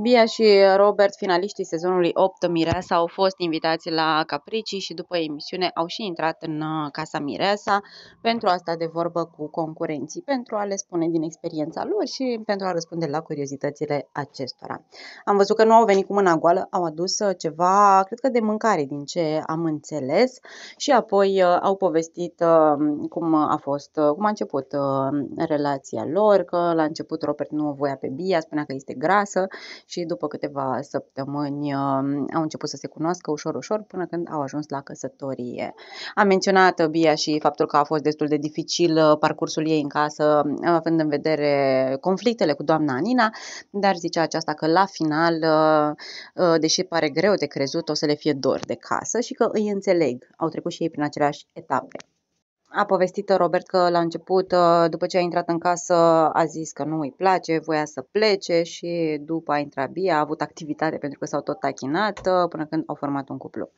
Bia și Robert, finaliștii sezonului 8 Mireasa, au fost invitați la caprici și după emisiune au și intrat în uh, Casa Mireasa pentru a sta de vorbă cu concurenții, pentru a le spune din experiența lor și pentru a răspunde la curiozitățile acestora. Am văzut că nu au venit cu mâna goală, au adus uh, ceva, cred că de mâncare din ce am înțeles și apoi uh, au povestit cum a fost, cum a început relația lor, că la început Robert nu o voia pe Bia, spunea că este grasă și după câteva săptămâni um, au început să se cunoască ușor, ușor, până când au ajuns la căsătorie. Am menționat uh, Bia și faptul că a fost destul de dificil uh, parcursul ei în casă, uh, având în vedere conflictele cu doamna Anina, dar zicea aceasta că la final, deși pare greu de crezut, o să le fie dor de casă și că îi înțeleg. Au trecut și ei prin aceleași etape a povestit uh, Robert că la început, uh, după ce a intrat în casă, a zis că nu îi place, voia să plece și după a intrat bia, a avut activitate pentru că s-au tot tachinat uh, până când au format un cuplu.